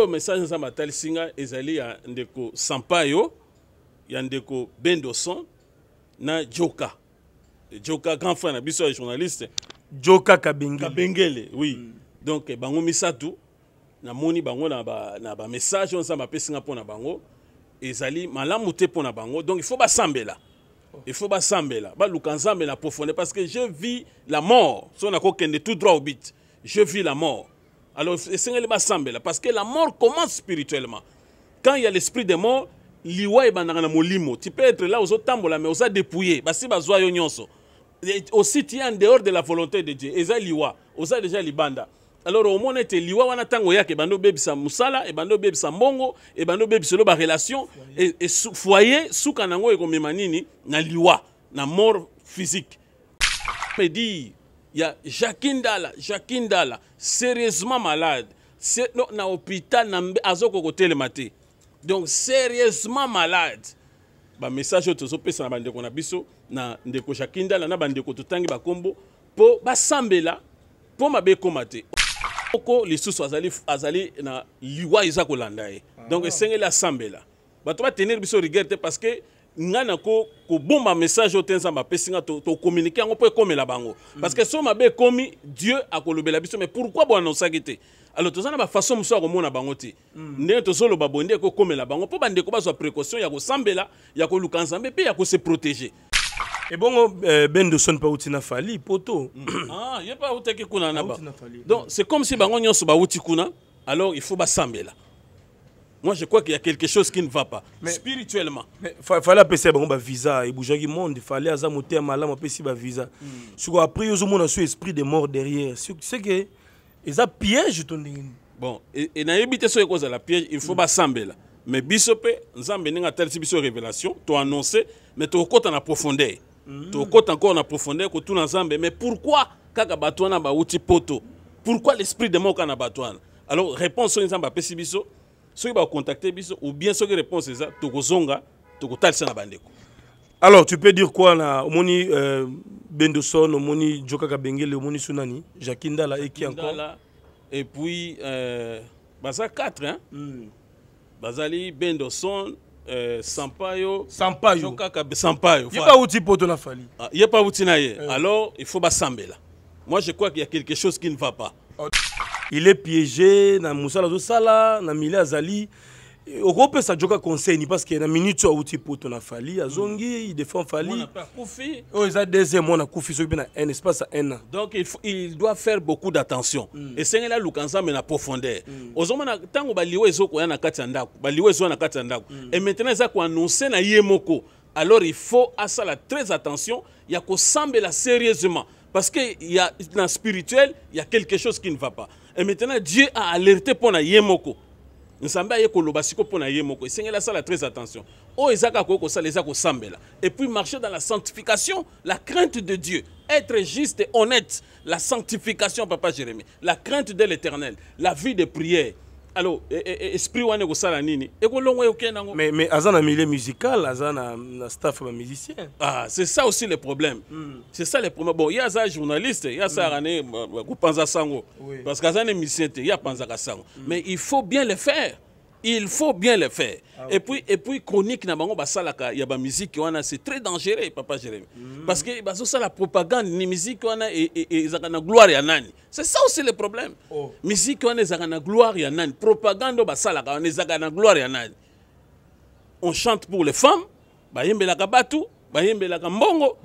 Oh, message nzambe atalisi ezali ya ndeko sampayo ya ndeko bendoson na joka joka grand frère biso journaliste joka kabengele, kabengele oui mm. donc bango misatu na moni bango na na ba message pesinga bango ezali malamu te bango donc il faut sambela oh. il faut bah nzambe na profonde parce que je vis la mort so tout droit au je vis la mort alors, c'est parce que la mort commence spirituellement. Quand il y a l'esprit des morts, liwa ebandaka na molimo tu peux être là aux autres ozotambola mais oza dépouillé basi bazwa yo nyonso aussi tu es en dehors de la volonté de dieu eza liwa oza déjà libanda alors au omona ete liwa wana ntango oyaka ebandi obebisa mosala bando obebisa mbongo ebandi obebiselo et foyer sous kanango et comme manini, na liwa na mort physique pe ya jacqin dala jacqin dala sérieusement malade se, no, na hôpital na mbe azoko kotelema te donc sérieusement malade bamessage oyo tozopesa na bandeko na biso na ndeko jacqin dala na bandeko totangi bakombo mpo basambela mpo mabe ekóma te moko lisusu azali, azali na liwa eza kolanda ye ah. donc esengeli asambela bato batenir biso rigueur te parce que ngai na kobomba message oyo te nzambe apesi nga tocommunike yango mpo ekomela bango parce que so mabe ekomi dieu akolobela biso mais pourquoi boanonsaki te alors toza na bafaçon mosusu ya komona bango te mm. ndenge tozoloba boye nde ekokomela bango mpo bandeko bazwa précaution ya kosambela ya koluka nzambe mpe ya kose protéger ebongo euh, bendoson mpe awuti na fali poto mm. ah, ye mpe awutaki kuna na ba donc c'est comme si bango nyonso bawuti kuna alors il faut basambela Moi, je crois qu'il y a quelque chose qui ne va pas. Mais, spirituellement. Mais fallait appeler un visa. Il e bougeait le monde. Il fallait à monter à malam appeler un visa. Hmm. Sur après, ils ont un esprit de mort derrière. C'est que ils ont piège ton Bon, et, et na les so ekoza la piège, il faut mm. basambela. Mais biso pe, nzambe ninga tel si biso révélation, toi annoncé, mais to kota en profondeur. toi hmm. To encore en profondeur que tout nzambe, mais pourquoi kaka na ba uti poto? Pourquoi l'esprit de mort kana batwana? Alors réponse nzambe apesi biso, ceux qui vont contacter ou bien ceux qui répondent c'est ça tokozonga tokotalisa na bandeko alors tu peux dire quoi na omoni euh, bendoson omoni jokaka bengele omoni sunani la et qui encore et puis euh, baza 4 hein mm. bazali bendoson Euh, sampayo sampayo kaka sampayo a pas outil pour na fali ah, a pas outil na ye eh. alors il faut basambela moi je crois qu'il y a quelque chose qui ne va pas il est piégé dans Moussa sala, dans mili azali ça joka conseil parce que na minute oyo awuti poto na fali azongi mm. il défend fali on a deuxième on a soki sur na un espace à un an donc il, il doit faire beaucoup d'attention mm. esengeli aluka nzambe na profondeur mm. profondeur. ntango baliwa ezokoya na kati ya ndako baliwa ezoya na kati ya ndako mm. et maintenant ça koannonce na yemoko, Yemoko. alors il faut à la très attention Il ya la sérieusement parce que dans le spirituel il y a quelque chose qui ne va pas et maintenant, Dieu a alerté pour Yemoko. nzambe aye koloba siko na moko très attention oh, et puis marcher dans la sanctification la crainte de dieu être juste et honnête la sanctification papa Jérémie. la crainte de l'éternel la vie de prière alors, e, e, e, esprit ko ekosala nini mais, mais azana milieu musical azana na, staff musicien. ah, c'est ça aussi le problème hmm. c'est ça le problème bon a ça journaliste ya sa hmm. rané euh, euh, ko panza sango parce que sango hmm. mais il faut bien le faire il faut bien le faire. Ah, et puis, et puis chronique, il y a musique, c'est très dangereux, papa Jérémy. Hmm. Parce que bah, ça, la propagande, la musique, et, et, et, et gloire, C'est ça aussi le problème. Oh. Musique, on a gloire, yanani. Propagande, bah, ça, la, on gloire, yanani. On chante pour les femmes, bah, la kabatu, bah, la mbongo.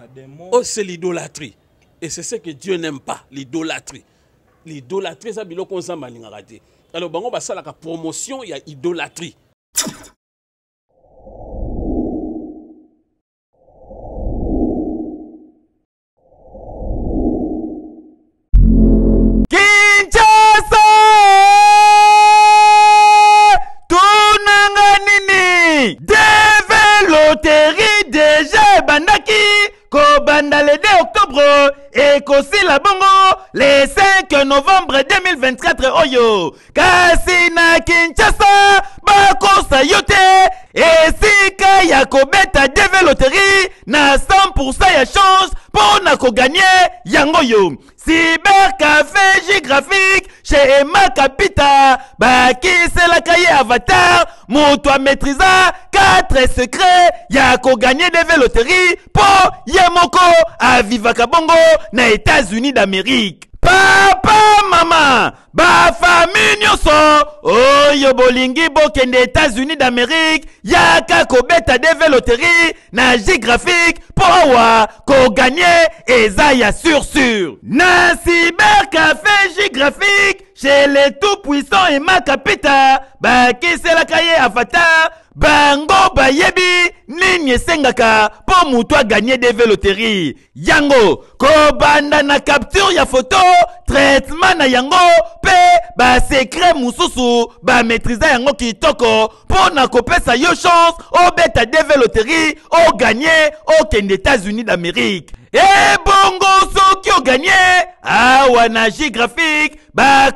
Oh, c'est l'idolâtrie. Et c'est ce que Dieu n'aime pas, l'idolâtrie. L'idolâtrie, ça, biloko, qu'on s'en alors bon, on bango la promotion il y a idolâtrie bandaki kobanda le 2 octobre et ekosila bongo le 5 novembre 2024 oyo kasi na kinshasa bakosa et Sika esika ya kobeta dv loterie na 100 ya chance mpona gagner yango cyber café géographique chez bah, qui c'est la cahier avatar moto toi quatre secrets. ya yako gagner loterie po pour yemoko viva bongo na états-unis d'amérique papa maman famille nyonso oyo bolingi bokende états-unis d'amérique yaka kobeta dv loterie na géographique qu'on gagne Et sur ya sur. na J-Graphique chez le tout-puissants et ma la bakeselaka à ba bango bayebi nini sengaka Pour moutoua gagner des véloteries, yango kobanda na capture ya photo traitement na yango secret mususu Bah maîtriser yango toko Pour na sa yo chance obeta Au gagner au Ken états-unis d'amérique Eh bongo au gagné, awa wana graphique bah,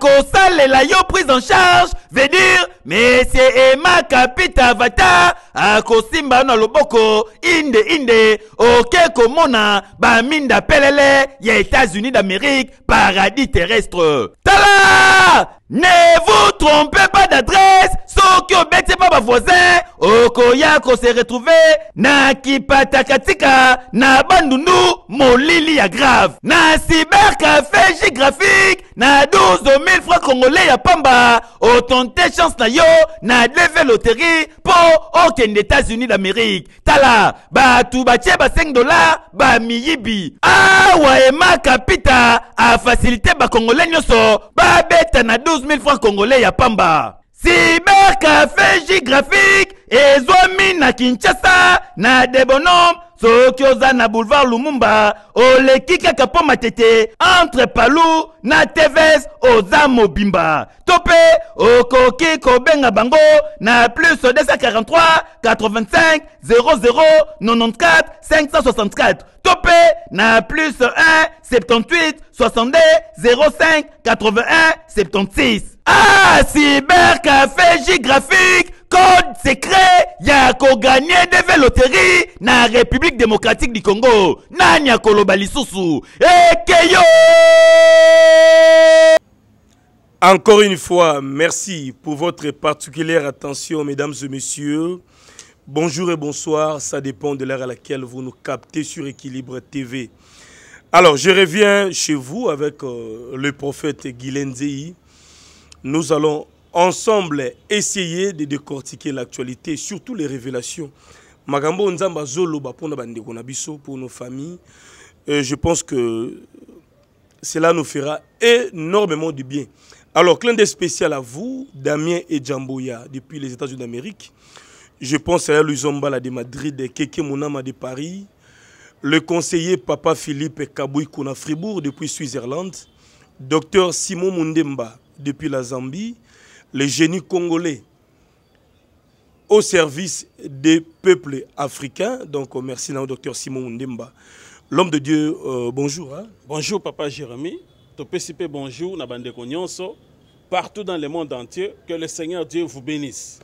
la yo prise en charge dire monsieur Emma kapita Vata, akosimba Simba na loboko inde inde oke komona baminda pelele ya états-unis d'amérique paradis terrestre tala ne vous trompez pas d'adresse, soki Au bavoisin okoya s'est retrouve na patakatika. na bandundu molili ya grave na cybercafé géographique na douze mille francs congolais ya pamba de chance na yo na lever loterie Pour aucun états-unis d'amérique tala tout tout ba 5 dollars Ah, capita. awa Ba Congolais congolais so Ba bête na 12 12 000 francs congolais à pamba cybercafé géographique et na kinshasa na debonom soki na boulevard lumumba Ole kaka matete entre Palou, na tvs oza Bimba. Topé, oko kiko benga bango na plus 243 85 00 94 564 Topé, na plus 1 78 62 05 81 76 ah cybercafé graphique code secret ya gagné des loterie na république démocratique du congo Nanyakolo eh, encore une fois merci pour votre particulière attention mesdames et messieurs bonjour et bonsoir ça dépend de l'heure à laquelle vous nous captez sur équilibre tv alors je reviens chez vous avec euh, le prophète Zéhi. nous allons ensemble essayer de décortiquer l'actualité, surtout les révélations. pour nos familles. Euh, je pense que cela nous fera énormément de bien. Alors, clin d'œil spécial à vous, Damien et Jamboya, depuis les États-Unis d'Amérique. Je pense à Luzombala de Madrid, Keke Monama de Paris, le conseiller Papa Philippe Kabouikouna Fribourg depuis Suisse-Irlande, docteur Simon Mundemba depuis la Zambie, les génies congolais au service des peuples africains. Donc euh, merci au docteur Simon Ndemba. L'homme de Dieu, euh, bonjour. Hein. Bonjour papa Jérémy. Topécipé bonjour, Nabande connaissances Partout dans le monde entier, que le Seigneur Dieu vous bénisse.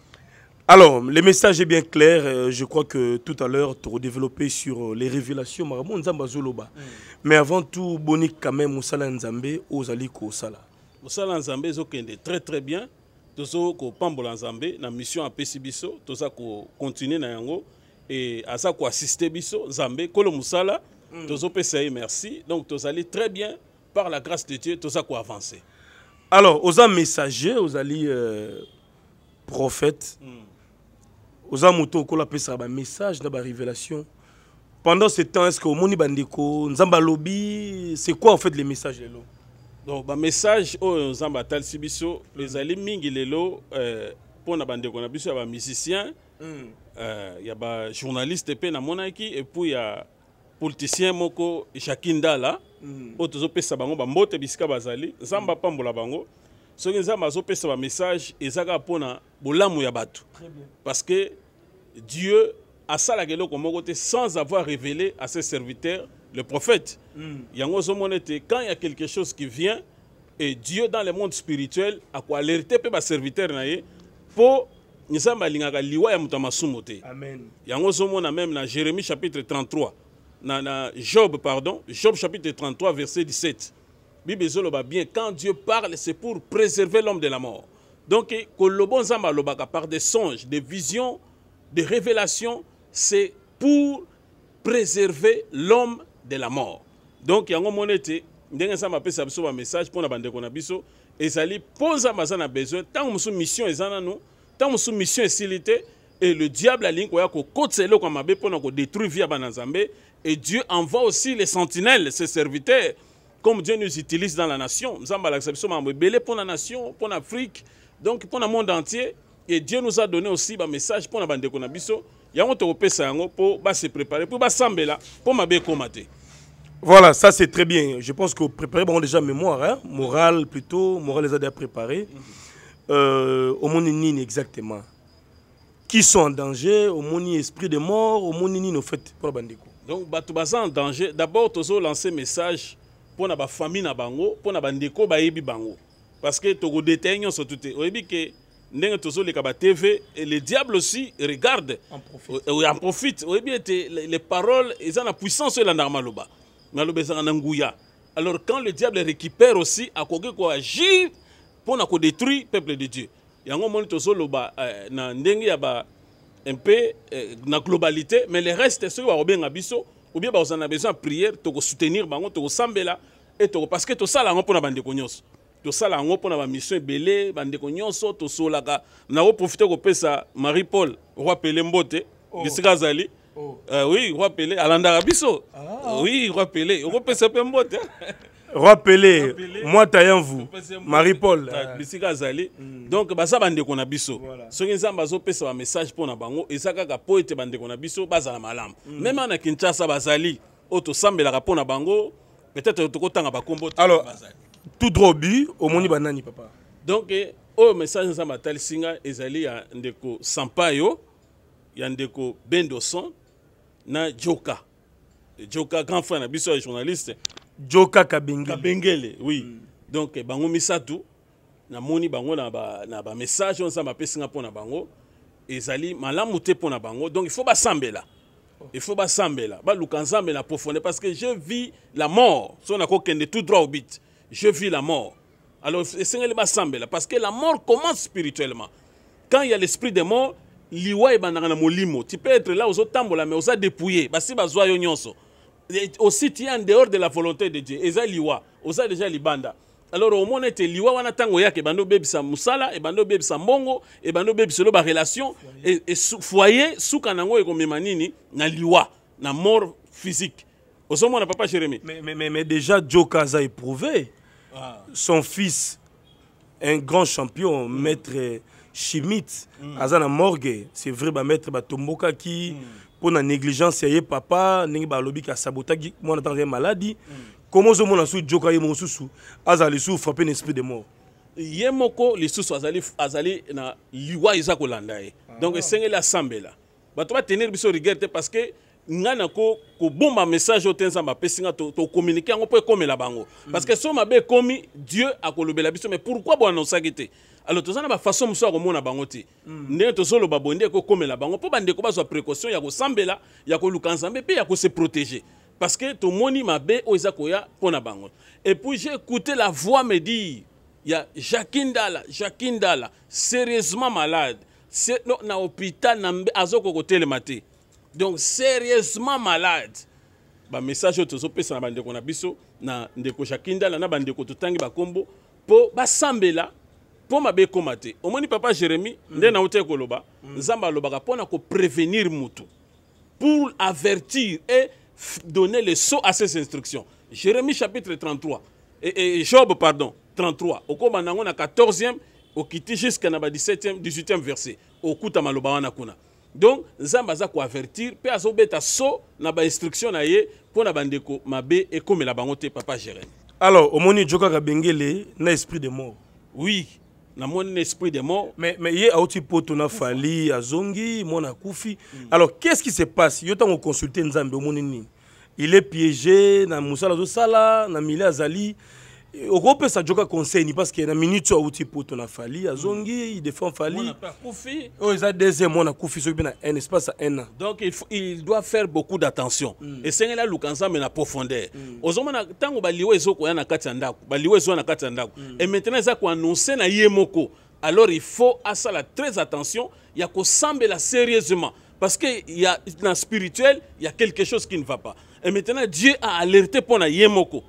Alors, le message est bien clair. Euh, je crois que tout à l'heure, tu développé sur les révélations. Mais avant mm. tout, Boni Kame Moussala Nzambe, Ozali Kosala. Moussala Nzambe, très très bien tozo pambola nzambe na mission apesi biso toza et na yango e aza assisté biso nzambe nkolo musala mm. tozo merci donc tozali très bien par la grâce de dieu toza avancer. alors messagers, aux euh, aux prophètes, mm. aux messages, ko la pendant ce temps est ce que Moni bandeko Zamba c'est quoi en fait le message l'eau donc message oyo nzambe atalisi les ezali mingi lelo eh, mpo na bandeko na biso ya bamusicien mm. eh, ya bajournaliste mpe namonaki epui ya politicien moko jaki ndala mm. oyo tozopesa bango bambote bisika bazali nzambe apambola bango so nzambe azopesa bamessage eza kaka mpona bolamu ya bato parce que dieu asalaka eloko moko te sans avoir révélé à ses serviteurs le prophète. Hmm. Yango mm. quand il y a quelque chose qui vient, et Dieu dans le monde spirituel, à quoi alerter peut serviteur naie pour nzamba lingaka liwa ya mutu masumu te yango même na jérémie chapitre 33 na, na job pardon job chapitre 33 verset 17 bible ba bien quand dieu parle c'est pour préserver l'homme de la mort donc koloba nzambe alobaka par des songes des visions des révélations c'est pour préserver l'homme de la mort donc yango moni ete ndenge un message biso message pour na bandeko na biso ezali mpo nzambe aza na besoin ntango une mission que Nous avons une mission c'est te et le diable a koya kokotisa eloko ya mabe mpo pour vie ya bana et dieu envoie aussi les sentinelles ses serviteurs comme dieu nous utilise dans la nation Nous avons l'acceptation de pour la nation pour l'Afrique, donc pour le monde entier et Dieu nous a donné aussi un message pour la Konabiso. pour se préparer, pour là pour m'abé combattre. E voilà, ça c'est très bien. Je pense que préparer, bon, déjà mémoire, hein? morale plutôt, morale les a déjà préparés. Euh, au monde nini exactement. Qui sont en danger, au monde esprit de mort, au monde nini, en fait, pour la bandeko. Donc, Batoubaza en danger. D'abord, tu as lancé un message pour la famille, pour la bandeko, pour bango. Parce que tu as surtout sur ndenge tozoleka kaba tv et le diable aussi regarde en profite, euh, Ou bien les paroles ont la puissance elandaka loba maloba ezaka na nguya alors quand le diable récupère aussi à quoi akoki koagir mpona kodétruire peuple de dieu yango moni loba euh, na ndenge ya ba peu, euh, na globalité mais le reste va bien biso ou bien on na besoin ya prière soutenir bango sambela et toko parce que ça pour yango bande bandeko nyonso tosala yango mpona bamission ebele bandeko nyonso tosolaka nakoprofite kopesa marie paul roi pele mbote oh. bisika azali oh. eh oui roi pele alandaka biso ah. oui roi pele okopesa mpe mbote roi pele mwata yanvu marie paul bisika azali hmm. donc baza bandeko na biso soki nzambe azopesa bamessage mpo na bango eza kaka po ete bandeko na biso bazala malamu meme hmm. ana kinshasa bazali oyo tosambelaka mpo na bango peut-être tokotanga bakombo alors tout droit au but banani papa donc au eh, oh, message nzambe atalisi nga ezali ya ndeko sampayo ya ndeko bendoson na joka joka grand frère na biso journaliste joka kabengele oui mm. donc eh, bango na moni bango na na message nzambe apesi nga mpo na bango ezali malamu te pona bango donc il faut sambela oh. il faut basambela baluka nzambe na profonde parce que je vis la mort so nakokende tout droit au bit je vis la mort. Alors, parce que la mort commence spirituellement. Quand il y a l'esprit des morts, liwa ebandaka na limo. tu peux être là aux autres ozotambola mais oza dépouillé basi bazwa yo nyonso aussi tu es en dehors de la volonté de dieu eza liwa oza déjà libanda alors au omona était liwa wana ntango oyaka ebandi obebisa mosala ebandi obebisa mbongo ebandi obebisa relation et foyer sous suka nango ekomema nini na liwa na mort physique ozomona papa jérémi mais, mais, mais, mais déjà joe a éprouvé ah. son fils un grand champion mm. maître euh, chimite mm. aza morgue c'est vrai bamaître batombokaki qui mm. na négligence y ye papa ndenge balobiki asabotaki mwana ntango ya maladi mm. koma ozomona su joka ye mosusu azala lisusu frappe un esprit de mort ye moko lisusu azali, azali na liwa eza kolanda c'est ah. la sambela asambela bato tenir biso rigueur parce que ngana ko kobomba message oyo m'a nzambe To nga tocommunike yango mpo ekomela bango mm. parce que so mabe komi dieu akolobela biso mais pourquoi on te alors sana ba façon mosusu ko mona bango te solo mm. ba bonde ko komela bango ko ba so précaution ya sambela ya koluka nzambe pe ya se protéger parce que moni mabe oyo eza koya mpo na bango et puis j'ai écouté la voix me dire ya jacqin dala jacqin dala sérieusement malade na hôpital na côté le matin donc sérieusement malade bamessage oyo tozopesa na bandeko na biso na ndeko jakindala na bandeko totangi bakombo mpo basambela mpo mabe de te omoni papa Jérémie nde nauti koloba nzambe alobaka mpo ko prévenir mutu pour avertir et donner le saut à ses instructions Jérémie chapitre 33 et, et job pardon 33 okóma nango na 14e okiti jusqu'à na ba 17e 18e verset okutama loba na kuna donc nous avons besoin beta so na bainstruction na ye na bandeko mabe te papa Jérémy. alors bengele na esprit de mort oui namoni moni esprit de mort mais, mais ye un aussi à fali azongi mona kufi alors qu'est-ce qui se passe yo consulter il est piégé na sala, na mili zali okopesa joka conseil que la minute oyo awuti poto na fali azongi mm. idefend fali oyo eza deuxième on a soki sur na un espace à un an donc il, faut, il doit faire beaucoup d'attention Et c'est là le cancer mais la profondeur mm. ozomona on baliwa ezokoya na kati ya ndako baliwa ezoya na kati ya ndako mm. et maintenant ça qu'on annonce na yemoko alors il faut à ça la très attention il ya la sérieusement parce que il y a, dans spirituel il y a quelque chose qui ne va pas et maintenant dieu a alerté pour na yemoko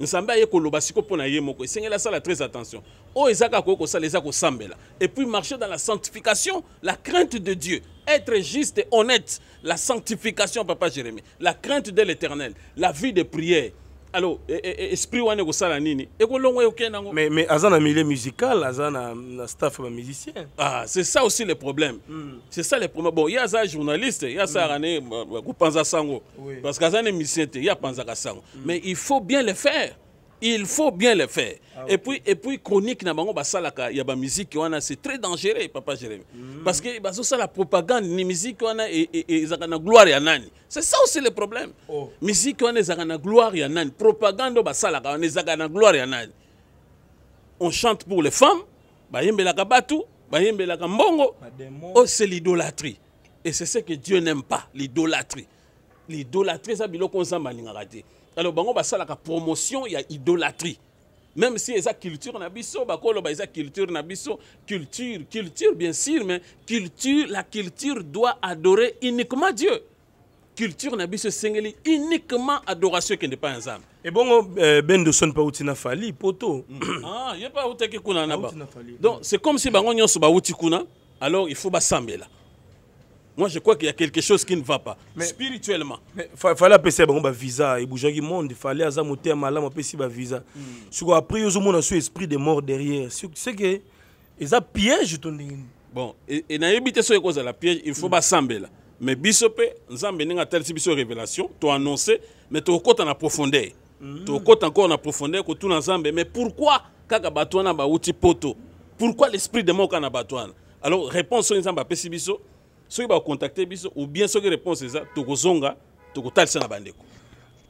nzambe aye koloba siko mpo na ye moko esengeli asala très attention oyo eza kaka kokosala eza sambela et puis marcher dans la sanctification la crainte de dieu être juste et honnête la sanctification papa jérémie la crainte de l'éternel la vie de prière alors, e, e, e, esprit ko sala nini ekolongo eyokenda yango mais, mais azana milieu musical azana na, na staff musicien. ah, c'est ça aussi le problème hmm. c'est ça le problème bon a aza journaliste ye asalaka mm. ne euh, euh, kopanza sango oui. parce que aza ne musicien te ye ka sango mm. mais il faut bien le faire il faut bien le faire ah, et puis et puis chronique na bango basalaka ya musique, wana c'est très dangereux papa jérémi mm -hmm. parce que la propagande ni miziki wana e, e, e, ezalaka na gloire ya nani c'est ça aussi le problème oh. miziki wana ezalaka gloire ya nani propagande oyo basalaka wana ezalaka na gloire ya nani on chante pour les femmes bayembelaka bato bayembelaka mbongo Oh c'est l'idolâtrie et c'est ce que dieu n'aime pas l'idolâtrie l'idolâtrie eza biloko nzambe alingaka te alors bango une promotion a idolâtrie même si il culture na biso culture, il culture na biso culture culture bien sûr mais culture la culture doit adorer uniquement dieu culture na biso Singeli, uniquement adoration n'est pas un bon Et eh, ben de son pas auti na fali poto Ah, a pas autaki kuna na ba donc c'est comme si bango nyonso bauti kuna alors il faut là. Moi, je crois qu'il y a quelque chose qui ne va pas, spirituellement. Mais fallait appeler bon ba visa et du monde, fallait à moté mala mo pesi ba visa. Hmm. Sur après yo mona sur esprit de mort derrière. C'est que ils a piège ton Bon, et na yebite so cause la piège, il faut hmm. ba sambela. Mais biso nous nzambe ninga telle si biso révélation, to annoncé, mais tu kota en profondeur. Hmm. tu kota encore en profondeur que tout nzambe, mais pourquoi kaka batwana ba uti poto? Pourquoi l'esprit de mort kana batwana? Alors réponse nzambe apesi biso ceux qui vont contacter ou bien ceux qui répondent c'est ça tokozonga tokotalisa na bandeko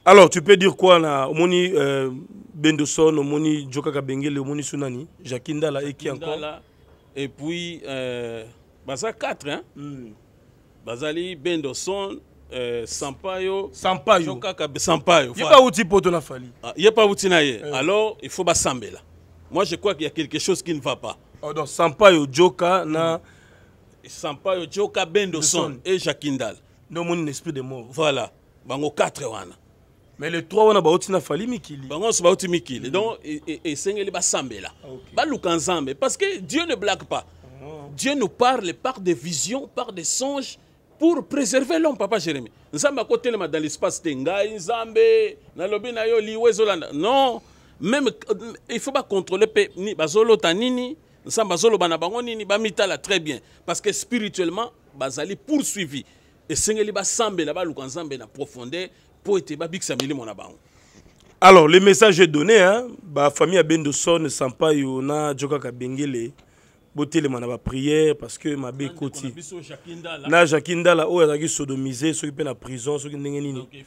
alors tu peux dire quoi na Moni euh, bendoson moni joka kabengele Moni sunani et qui encore et puis euh, quatre, 4 hein mm. bazali bendoson Euh, sampayo sampayo joka kabe sampayo a pas outil pour de fali ah, a pas outil na euh. alors il faut basambela moi je crois qu'il y a quelque chose qui ne va pas oh, donc sampayo joka na hmm. Sampaio, Joka Bendoson et Jakindal. Non, mon esprit de mort. Voilà. Bango 4 wana. Mais les 3 wana bauti na fali mikili. Bango se bauti mikili. Donc mhm. et sengeli ba sambela. Ah, ba luka nzambe parce que Dieu ne blague pas. Ah. Dieu nous parle par des visions, par des songes pour préserver l'homme papa Jérémie. côté akotelema dans l'espace te ngai nzambe nalobi na yo liwe zolanda. Non, même euh, il faut pas contrôler ni Bazolo Tanini nzambe azoloba bana bango nini mitala très bien parce que spirituellement bazali poursuivi la basambela luka nzambe na profondeur être ete babikisa milimo mon bango alors le message est donné hein? bafamille ya bendoson yona, joka jokaka bengele mona ba prière parce que mabe koti, na jacqui o oyo azalaki soki pe na prison soki ndenge nini ye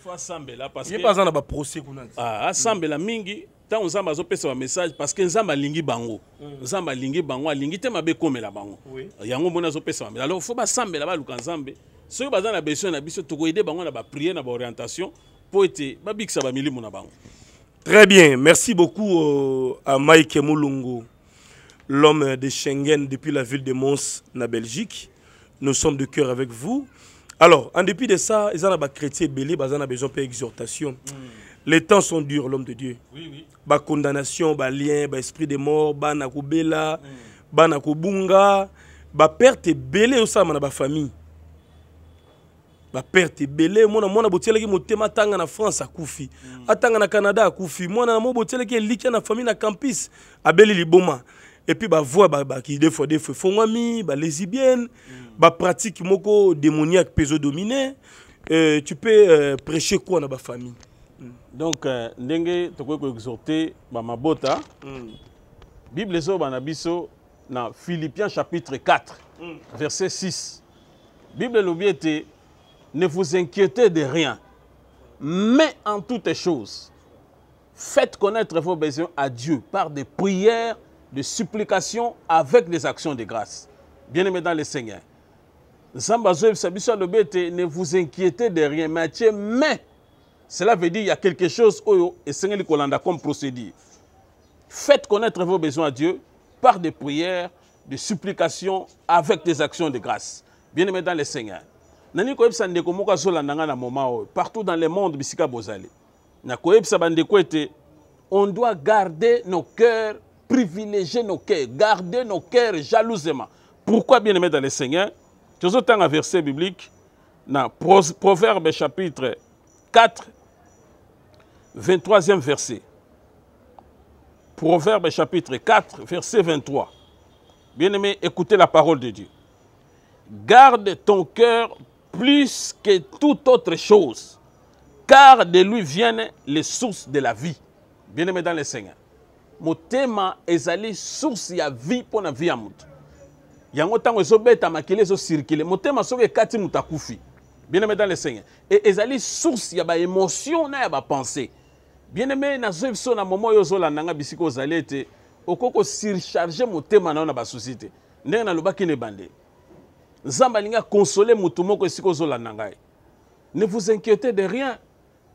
pas en na à kuna ah, la mingi ntango nzambe azopesa message parce que nzambe alingi bango mm. nzamba lingi bango alingi te mabe komela bango yango moni azopesa mais alors faut fo basambela luka nzambe soyo bazana na besoin na biso to aider bango na ba prier na ba orientation pour baorientation ba ete ba bamilimu na bango très bien merci beaucoup euh, à mike molongo l'homme de Schengen depuis la ville de Mons, na Belgique. Nous sommes de cœur avec vous. Alors, en dépit de ça, ils ont des chrétiens belés, ils ont besoin d'exhortation. Mm. Les temps sont durs, l'homme de Dieu. Oui, oui. condamnation, ba lien, ba esprit de mort, ba nakubela, mm. ba nakubunga, ba perte belé au ça, na ba famille. Ba perte belé, mona mona boteleki motema tanga na France Kufi, mm. atanga na Canada moi, mona moi boteleki moi na famille na campus, Beli, liboma. Et puis ba voix ba, ba qui des fois des fois fongami, ba lesibienne, mm. ba pratique moko démoniaque peso dominé. Euh, tu peux euh, prêcher quoi dans ma famille donc euh, ndenge exhorter ma bamabota mm. bible La Bible est dans philippiens chapitre 4 mm. verset 6 bible est ne vous inquiétez de rien mais en toutes choses faites connaître vos besoins à dieu par des prières des supplications avec des actions de grâce bien aimé dans le seigneur ne vous inquiétez de rien mais cela veut dire qu'il y a quelque chose et Colanda comme procéder. Faites connaître vos besoins à Dieu par des prières, des supplications avec des actions de grâce. Bien aimé dans le Seigneur. Nani koyebisa ndeko moko nanga na moma oyo partout dans le monde bisika bozali na koyebisa bandeko ete on doit garder nos cœurs privilégier nos cœurs garder nos cœurs jalousement pourquoi bien aimé dans le Seigneur un verset biblique na Proverbe chapitre 4 23e verset. Proverbe chapitre 4, verset 23. Bien-aimé, écoutez la parole de Dieu. Garde ton cœur plus que toute autre chose, car de lui viennent les sources de la vie. Bien-aimé dans le Seigneur. est ezali source la vie pour la vie ya qui sont ntango Mon thème est motema source de la vie. bien aimé dans le seigneur Et ezali source ya émotion na la pensée bien-aimé nazwi biso na à oyo ozolanda la nanga ozali okoko okoki kosurcharge motema na yo na basusi te ndenge nalobaki na ebande nzambe alingi akonsole motu moko ne vous inquiétez de rien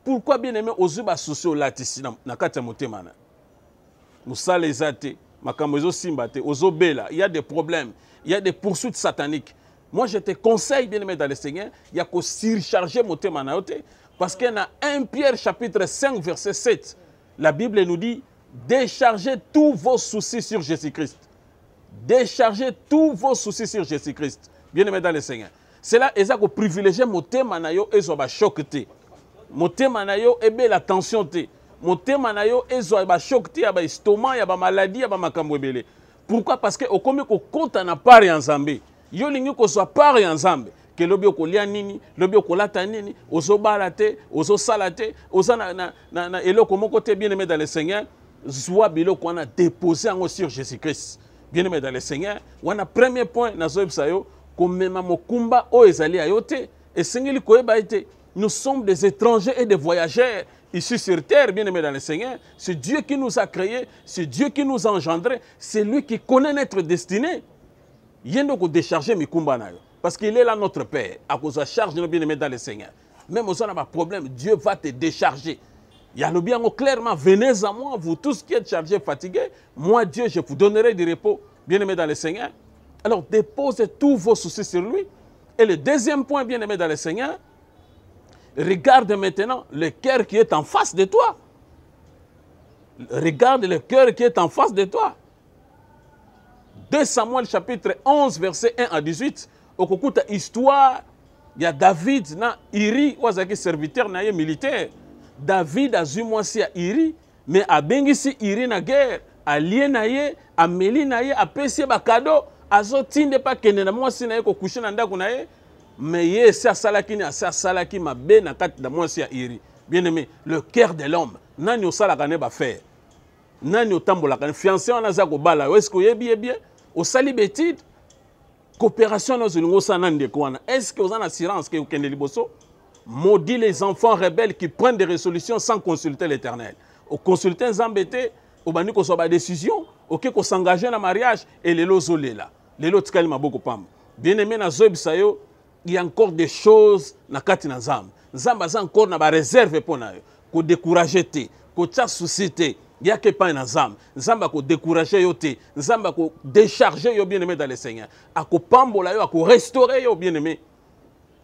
pourquoi bien-aimé ozwi basusi olatisi na kati ya motema na musale zate makambo ezosimba te ozobela il y a des problèmes il y a des poursuites sataniques moi je te conseille bien-aimé dans le seigneur ya surcharger motema na yote parce qu'il y a 1 Pierre chapitre 5 verset 7. La Bible nous dit déchargez tous vos soucis sur Jésus-Christ. Déchargez tous vos soucis sur Jésus-Christ. Bien-aimé dans le Seigneur. Cela est ont privilégié motema thème yo ezwa ba choc Mon thème na yo ebe eh la tension t. Motema na yo ezwa ba choc te ya estomac ya maladie ya a Pourquoi parce que okomi compte kota na pas rien Nzambe. Yo ko soit rien en zambé kelobi le nini lobio okolata nini ozobala te ozosala salate oza na, na, na, na eloko moko te bien aimé dans le seigneur qu'on biloko déposé en yango sur jésus christ bien aimé dans le seigneur on a premier point nazoyebisa yo komema mokumba o ezali ayote et esengeli koyeba nous sommes des étrangers et des voyageurs ici sur terre, bien aimé dans le Seigneur. C'est Dieu qui nous a créés, c'est Dieu qui nous a engendrés, c'est lui qui connaît notre destinée. Yendo ko décharger kumba na yo. Parce qu'il est là notre Père, à cause de la charge de nos bien-aimés dans le Seigneur. Même si on a un problème, Dieu va te décharger. Il y a le bien clairement, venez à moi, vous tous qui êtes chargés, fatigués, moi Dieu, je vous donnerai du repos, bien-aimés dans le Seigneur. Alors déposez tous vos soucis sur lui. Et le deuxième point, bien-aimé dans le Seigneur, regarde maintenant le cœur qui est en face de toi. Regarde le cœur qui est en face de toi. 2 Samuel chapitre 11, verset 1 à 18 okukuta histoire ya david na iri wazaki serviteur na ye militaire david azwi mwasi ya iri me abengisi iri na guerre alié na ye ameli na ye a ye bakado azotinda mpe akende na mwasi na ye kokushe na ndako na ye me ye ese asalaki salakini ma asalaki mabe na kati mwasi ya iri bien aimé le cœur de l'homme nani osalaka ne faire nani otambolaka fiancé wana za kobala yo eske oyebi ye bien osali betide coopération dans une est-ce que vous en assurance que maudit les enfants rebelles qui prennent des résolutions sans consulter l'Éternel au consulter Nzambe au obandi qu'on une décision qu'on s'engage le mariage et lelo ozolela lelo otikali bien aimé il y a encore des choses na kati na encore na réserve pour na Qu'on te il a yaka dans na nzambe a akodécourage yo te nzambe akodécharge yo bien aimé dans le seigneur akopambola yo akorestaure yo bien aimé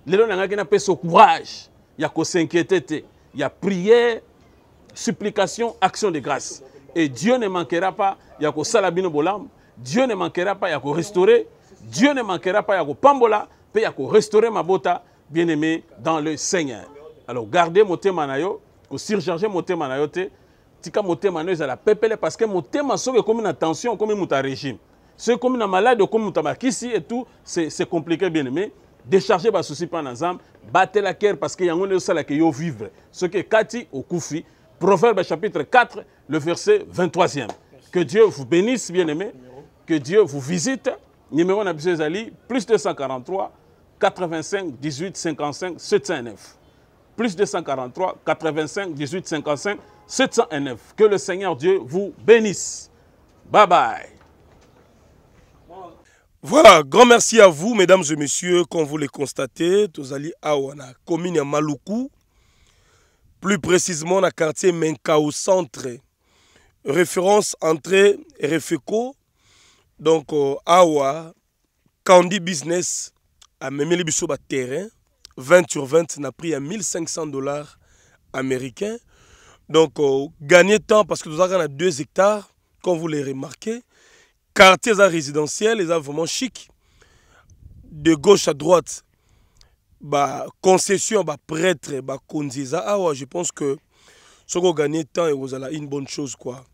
lelo nangaki napesa courage ya kosinquiéte te ya prière supplication action de grâce et dieu ne manquera pas ya kosala bino bolam. dieu ne manquera pas ya restaurer dieu ne manquera pas ya kopambola mpe ya korestaurer mabota bien aimé dans le seigneur alors gardez motema na yo surcharger motema na tika motema no ezala pepele parce que motema soki comme une tension comme régime c'est comme une malade comme moto et tout c'est compliqué bien aimé décharge basusi mpa na battre la cœur parce que yango nde ezosalaka yo vivre que Kati okufi proverbe chapitre 4 le verset 23e que dieu vous bénisse bien aimé que dieu vous visite numéro na plus 243 85 18 55 709 plus 243 85 18 55 709. Que le Seigneur Dieu vous bénisse. Bye bye. Voilà, grand merci à vous, mesdames et messieurs. Comme vous le constatez, à Awana, commune à Maluku, plus précisément dans le quartier Menkao Centre. Référence entrée Réfeco, donc euh, Awa, Candy Business, à Memeli Terrain, 20 sur 20, n'a pris à 1500 dollars américains. Donc, euh, gagner temps parce que nous avons 2 hectares, comme vous l'avez remarquez. Quartier résidentiel, ils ont vraiment chic. De gauche à droite, bah, concession, bah, prêtre, bah, ah je pense que ce qu'on gagne temps et vous une bonne chose quoi.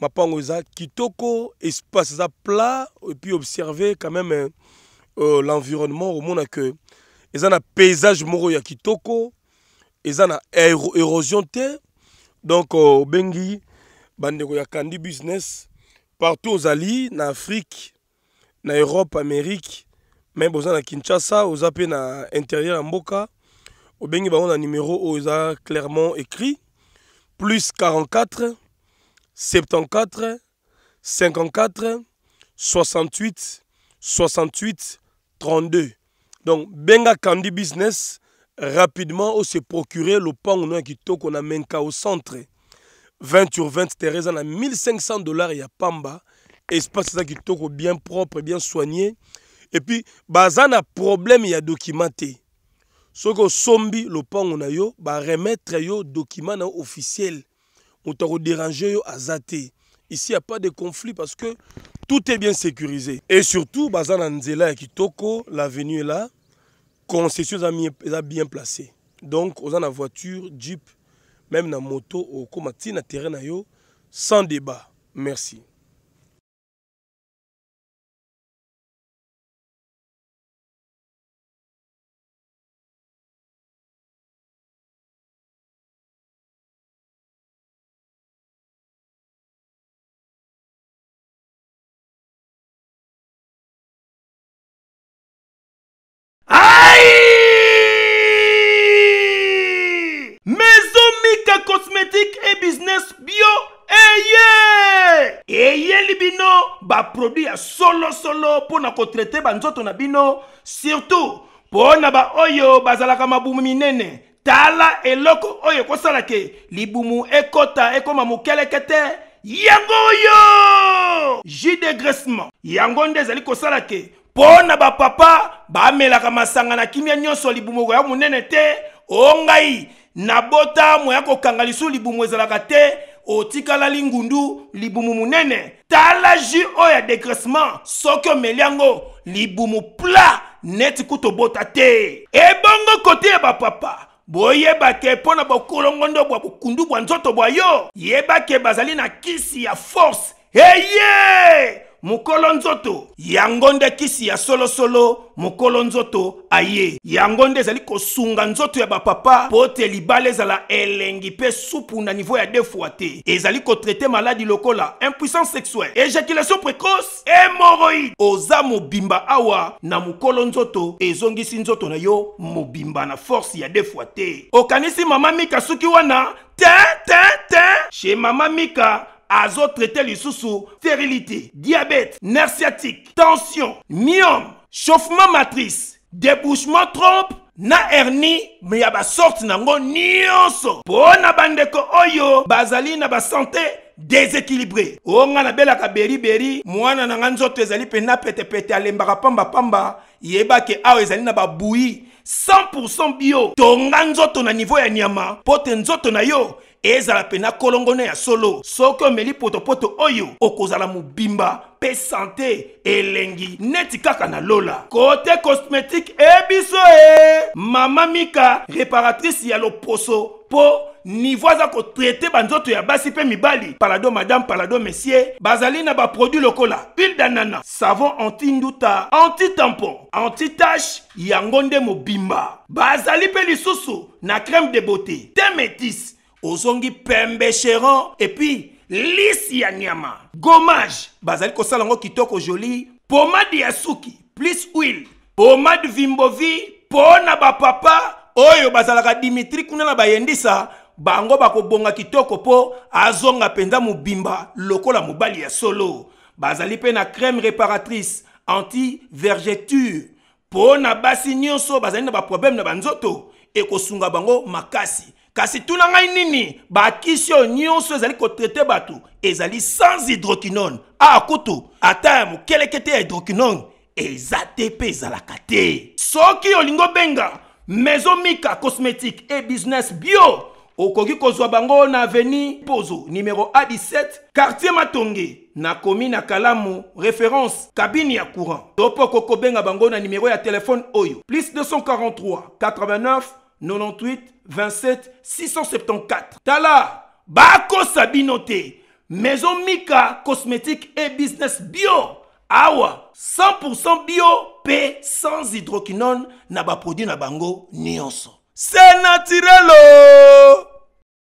Ma que kitoko, espace plat et puis observer quand même hein, euh, l'environnement au monde que ils ont un paysage moro ya kitoko, ils ont érosion terre donc euh, il y ya candy business partout aux aux en afrique en europe amérique même besoin à kinshasa aux à dans l'intérieur en Boka. obengi bango un numéro où clairement écrit plus 44 74 54 68 68 32 donc benga candy business rapidement on s'est procurer le pan on na menka au centre 20 sur 20 teresa na 1500 dollars il a pamba espace qui kitoko bien propre bien soigné et puis a un problème y documenté. documenté que le lopango na yo baremettre yo document remettre yo officiel moto déranger yo à il ici a pas de conflit parce que tout est bien sécurisé et surtout bazan a nzela kitoko l'avenue est là concession a bien placé donc en la voiture jeep même la moto au ntina terrain na yo sans débat merci atieli bino baproduit ya solosolo mpo na kotraite banzoto na bino surtout mpo na baoyo bazalaka mabumu minene tala eloko oyo ekosala ke libumu ekota ekoma mokeleke te yango oyo jus de graissement yango nde ezali kosala ke mpo na bapapa bamelaka masanga na kimia nyonso libumu ya monene te o ngai nabota moya kokanga lisu libumu ezalaka te otikala lingundu, libumu munene tala ju oyo ya degressement soki meliango yango libumu pla net kutobota te ebongo kote ya bapapa boyebake mpo na bokolongondo bwa bokundu bwa nzoto bwa yo yebake bazali kisi ya force hey, Mukolonzoto, nzoto yango kisi ya solo solo, nzoto aye Yangonde nde ezali nzoto ya papa mpo te libala ezala elengi pe supu na nivo ya defwa te ezali kotraite maladi lokola impuissance sexuelle éjaculation précoce Hémorroïde oza bimba awa na mokolo nzoto ezongisi sinzoto na yo bimba na force ya defwa te okanisi mama mika sukiwana, wana te te te chez mama mika azotraite lisusu stérilité diabète nerf tension myome chauffement matrice débouchement trompe na hernie me yaba sorte nango nyonso mpo na bandeko oyo bazali na santé déséquilibré o nga beri beri. mwana na pe nzoto ezali pete petepete pamba yeba yebake awa ezali na babuyi 100% bio tonga ton na niveau ya nyama pote nzo na yo ezala pena kolongone ya solo soki meli potopoto oyo okozala mobimba mpe sante elengi netika kaka na lola kote cosmétique ebiso e mama mika réparatrice ya Po mpo ko aza kotraite banzoto ya basi mi mibali palado madame palado messier bazali na baproduit lokola huile danana savon anti induta anti-tampon anti-tache yango nde mobimba bazali mpe lisusu na crème de beauté te métise ozongi pembe et puis lisi ya nyama Gommage bazali kosala yango kitoko joli pomade Yasuki plus huile pomade vimbovi po na papa, oyo basalaka dimitri kuna na yendisa. bango bakobonga kitoko po, azonga mpenza bimba. lokola mobali ya solo bazali na crème réparatrice anti vergeture mpo na basi nyonso bazali na na banzoto ekosunga bango makasi kasi tout ngai nini ni, se zali ko kotraite batu, ezali sans hydroquinone a kutu ata ya kele te hydroquinone eza te So soki l'ingo benga, maison mika cosmétique et business bio ko kozwa bango na aveni pozo numéro a17 quartier matonge na komi kalamu référence cabine ya courant Topo koko benga bango na numéro ya téléphone oyo plus 243 89 98 27 674. Tala, Bako Sabinote, Maison Mika Cosmétique et Business Bio. Awa, 100% bio P. sans hydroquinone na ba produit na bango nyonso. C'est naturel.